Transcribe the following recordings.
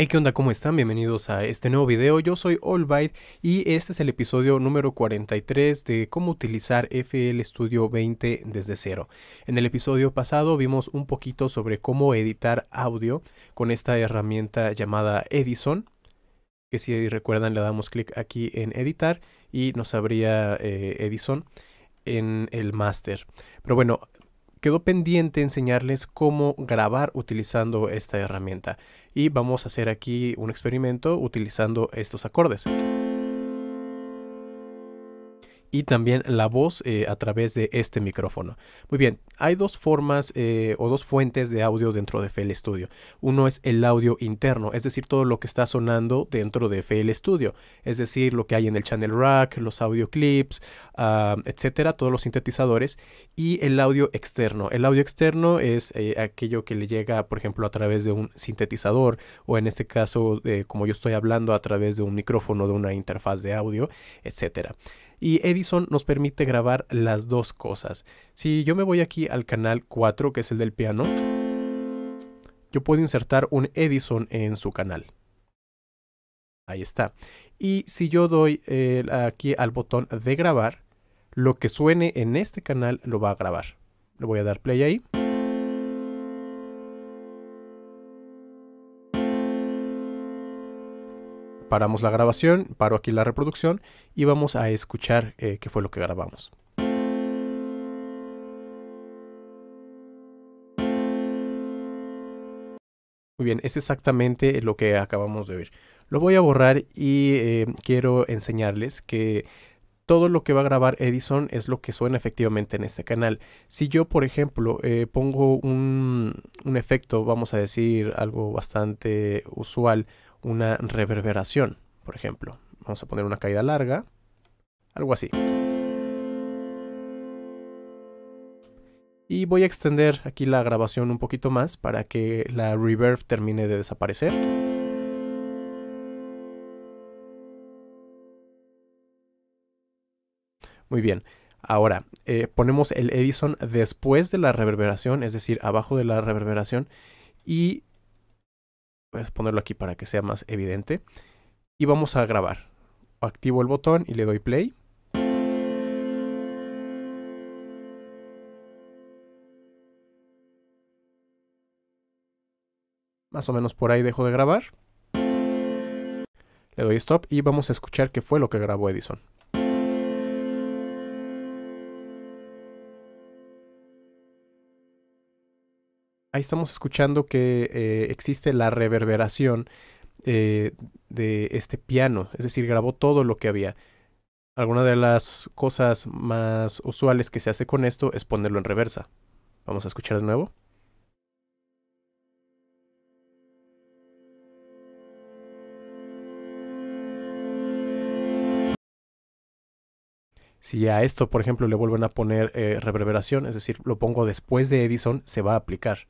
Hey, ¿qué onda? ¿Cómo están? Bienvenidos a este nuevo video. Yo soy Allbyte y este es el episodio número 43 de cómo utilizar FL Studio 20 desde cero. En el episodio pasado vimos un poquito sobre cómo editar audio con esta herramienta llamada Edison, que si recuerdan le damos clic aquí en editar y nos abría eh, Edison en el master. Pero bueno, quedó pendiente enseñarles cómo grabar utilizando esta herramienta y vamos a hacer aquí un experimento utilizando estos acordes y también la voz eh, a través de este micrófono. Muy bien, hay dos formas eh, o dos fuentes de audio dentro de FL Studio. Uno es el audio interno, es decir, todo lo que está sonando dentro de FL Studio, es decir, lo que hay en el channel rack, los audio clips, etcétera, todos los sintetizadores. Y el audio externo. El audio externo es eh, aquello que le llega, por ejemplo, a través de un sintetizador o en este caso, como yo estoy hablando, a través de un micrófono, de una interfaz de audio, etcétera y Edison nos permite grabar las dos cosas. Si yo me voy aquí al canal 4, que es el del piano, yo puedo insertar un Edison en su canal. Ahí está. Y si yo doy eh, aquí al botón de grabar, lo que suene en este canal lo va a grabar. Le voy a dar play ahí. paramos la grabación, paro aquí la reproducción y vamos a escuchar eh, qué fue lo que grabamos. Muy bien, es exactamente lo que acabamos de ver. Lo voy a borrar y eh, quiero enseñarles que todo lo que va a grabar Edison es lo que suena efectivamente en este canal. Si yo, por ejemplo, eh, pongo un, un efecto, vamos a decir algo bastante usual, una reverberación, por ejemplo. Vamos a poner una caída larga, algo así. Y voy a extender aquí la grabación un poquito más para que la reverb termine de desaparecer. Muy bien. Ahora, eh, ponemos el Edison después de la reverberación, es decir, abajo de la reverberación, y voy a ponerlo aquí para que sea más evidente. Y vamos a grabar. Activo el botón y le doy play. Más o menos por ahí dejo de grabar. Le doy stop y vamos a escuchar qué fue lo que grabó Edison. ahí estamos escuchando que eh, existe la reverberación eh, de este piano, es decir, grabó todo lo que había. Alguna de las cosas más usuales que se hace con esto es ponerlo en reversa. Vamos a escuchar de nuevo. Si a esto, por ejemplo, le vuelven a poner eh, reverberación, es decir, lo pongo después de Edison, se va a aplicar.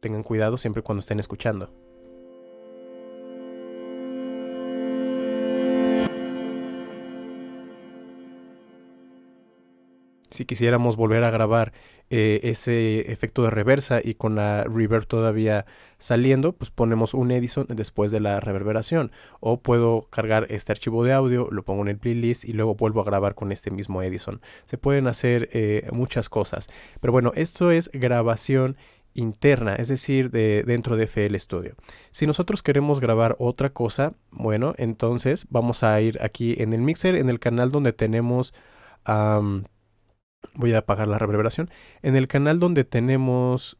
Tengan cuidado siempre cuando estén escuchando. si quisiéramos volver a grabar eh, ese efecto de reversa y con la reverb todavía saliendo, pues ponemos un Edison después de la reverberación. O puedo cargar este archivo de audio, lo pongo en el playlist y luego vuelvo a grabar con este mismo Edison. Se pueden hacer eh, muchas cosas. Pero bueno, esto es grabación interna, es decir, de, dentro de FL Studio. Si nosotros queremos grabar otra cosa, bueno, entonces vamos a ir aquí en el mixer, en el canal donde tenemos... voy a apagar la reverberación. En el canal donde tenemos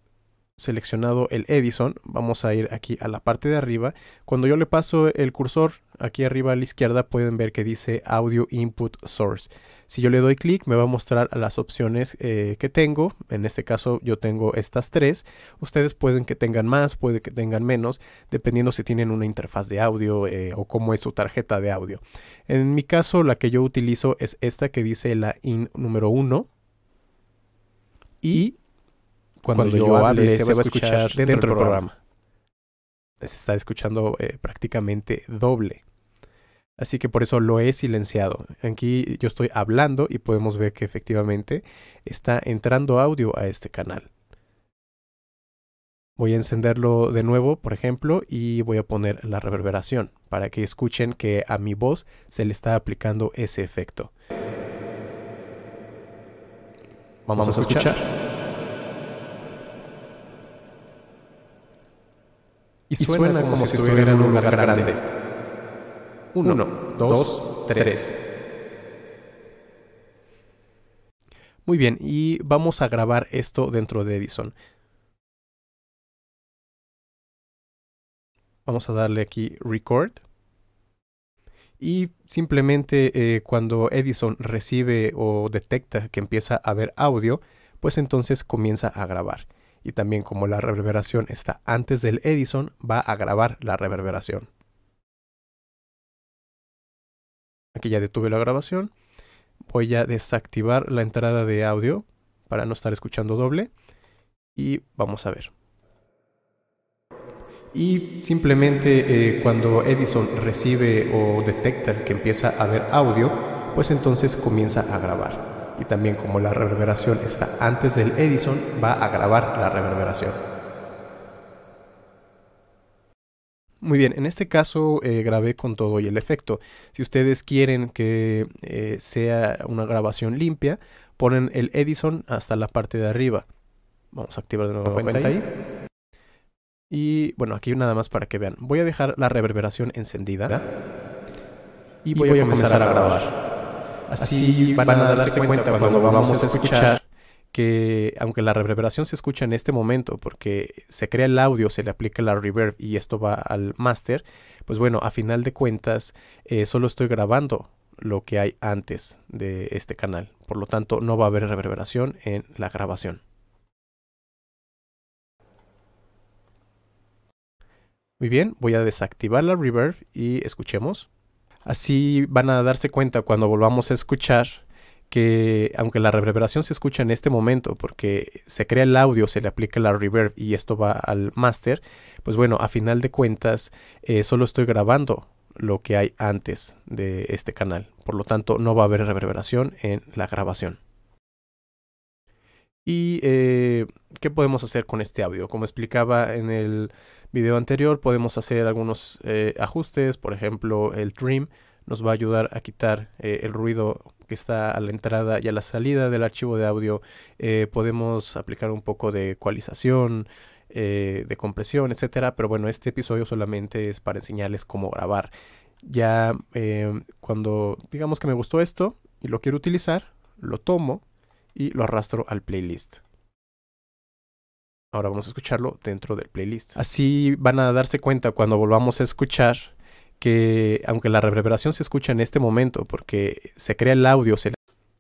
seleccionado el Edison, vamos a ir aquí a la parte de arriba. Cuando yo le paso el cursor aquí arriba a la izquierda pueden ver que dice Audio Input Source. Si yo le doy clic me va a mostrar las opciones eh, que tengo. En este caso yo tengo estas tres. Ustedes pueden que tengan más, puede que tengan menos, dependiendo si tienen una interfaz de audio eh, o cómo es su tarjeta de audio. En mi caso la que yo utilizo es esta que dice la IN número 1. Y cuando, yo, hable se va a escuchar dentro, del programa se está escuchando eh, prácticamente doble. Así que por eso lo he silenciado. Aquí yo estoy hablando y podemos ver que efectivamente está entrando audio a este canal. Voy a encenderlo de nuevo, por ejemplo, y voy a poner la reverberación para que escuchen que a mi voz se le está aplicando ese efecto. Vamos, a escuchar. y suena, como, si estuviera en un lugar grande. Uno, dos, tres. Muy bien, y vamos a grabar esto dentro de Edison. Vamos a darle aquí record. Y simplemente eh, cuando Edison recibe o detecta que empieza a haber audio, pues entonces comienza a grabar y también como la reverberación está antes del Edison, va a grabar la reverberación. Aquí ya detuve la grabación. Voy a desactivar la entrada de audio para no estar escuchando doble. Y vamos a ver. Y simplemente eh, cuando Edison recibe o detecta que empieza a haber audio, pues entonces comienza a grabar y también como la reverberación está antes del Edison, va a grabar la reverberación. Muy bien, en este caso eh, grabé con todo y el efecto. Si ustedes quieren que eh, sea una grabación limpia, ponen el Edison hasta la parte de arriba. Vamos a activar de nuevo cuenta ahí. Y bueno, aquí nada más para que vean. Voy a dejar la reverberación encendida. Y voy, a, comenzar A grabar. Así van a darse cuenta cuando vamos a escuchar que aunque la reverberación se escucha en este momento porque se crea el audio, se le aplica la reverb y esto va al master, pues bueno, a final de cuentas eh, solo estoy grabando lo que hay antes de este canal, por lo tanto no va a haber reverberación en la grabación. Muy bien, voy a desactivar la reverb y escuchemos. Así van a darse cuenta cuando volvamos a escuchar que aunque la reverberación se escucha en este momento porque se crea el audio, se le aplica la reverb y esto va al master pues bueno, a final de cuentas eh, solo estoy grabando lo que hay antes de este canal, por lo tanto no va a haber reverberación en la grabación. ¿Y eh, qué podemos hacer con este audio? Como explicaba en el video anterior podemos hacer algunos eh, ajustes, por ejemplo el trim nos va a ayudar a quitar eh, el ruido que está a la entrada y a la salida del archivo de audio. Eh, podemos aplicar un poco de ecualización, de compresión, etcétera. Pero bueno, este episodio solamente es para enseñarles cómo grabar. Ya em, cuando digamos que me gustó esto y lo quiero utilizar, lo tomo y lo arrastro al playlist. Ahora vamos a escucharlo dentro del playlist. Así van a darse cuenta cuando volvamos a escuchar que aunque la reverberación se escucha en este momento porque se crea el audio, se,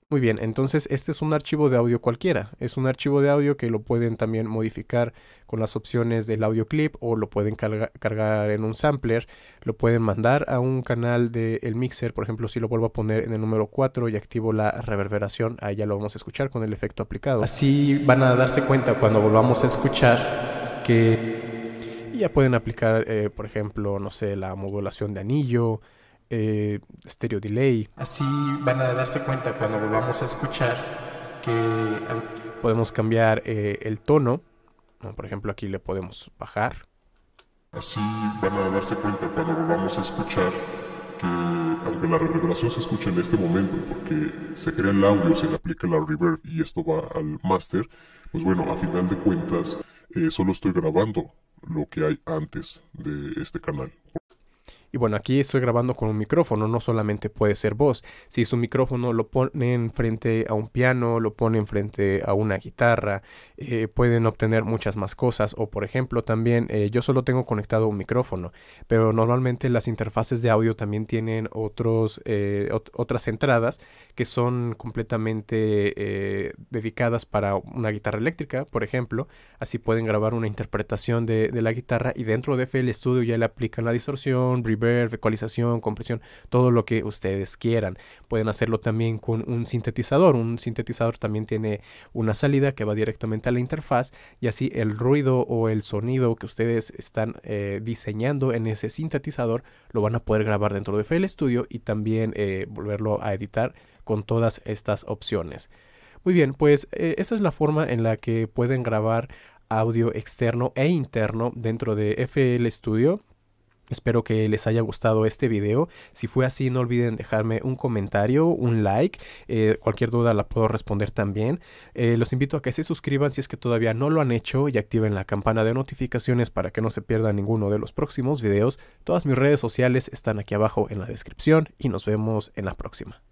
muy bien, entonces este es un archivo de audio cualquiera. Es un archivo de audio que lo pueden también modificar con las opciones del audio clip o lo pueden cargar en un sampler. Lo pueden mandar a un canal del mixer. Por ejemplo, si lo vuelvo a poner en el número 4 y activo la reverberación, ahí ya lo vamos a escuchar con el efecto aplicado. Así van a darse cuenta cuando volvamos a escuchar que ya pueden aplicar, eh, por ejemplo, no sé, la modulación de anillo eh, stereo delay. Así van a darse cuenta cuando volvamos a escuchar que podemos cambiar eh, el tono. Por ejemplo, aquí le podemos bajar. Así van a darse cuenta cuando volvamos a escuchar que aunque la reverberación se escucha en este momento, porque se crea el audio, se le aplica la reverb y esto va al master pues bueno, a final de cuentas, eh, solo estoy grabando lo que hay antes de este canal. Y bueno, aquí estoy grabando con un micrófono, no solamente puede ser voz. Si su micrófono lo ponen frente a un piano, lo ponen frente a una guitarra, eh, pueden obtener muchas más cosas. O por ejemplo, también eh, yo solo tengo conectado un micrófono, pero normalmente las interfaces de audio también tienen otros, eh, otras entradas que son completamente dedicadas para una guitarra eléctrica, por ejemplo. Así pueden grabar una interpretación de, la guitarra y dentro de FL Studio ya le aplican la distorsión, reverb, ecualización, compresión, todo lo que ustedes quieran. Pueden hacerlo también con un sintetizador. Un sintetizador también tiene una salida que va directamente a la interfaz y así el ruido o el sonido que ustedes están eh, diseñando en ese sintetizador lo van a poder grabar dentro de FL Studio y también eh, volverlo a editar con todas estas opciones. Muy bien, pues eh, esa es la forma en la que pueden grabar audio externo e interno dentro de FL Studio. Espero que les haya gustado este video. Si fue así, no olviden dejarme un comentario, un like. Eh, cualquier duda la puedo responder también. Eh, los invito a que se suscriban si es que todavía no lo han hecho y activen la campana de notificaciones para que no se pierda ninguno de los próximos videos. Todas mis redes sociales están aquí abajo en la descripción y nos vemos en la próxima.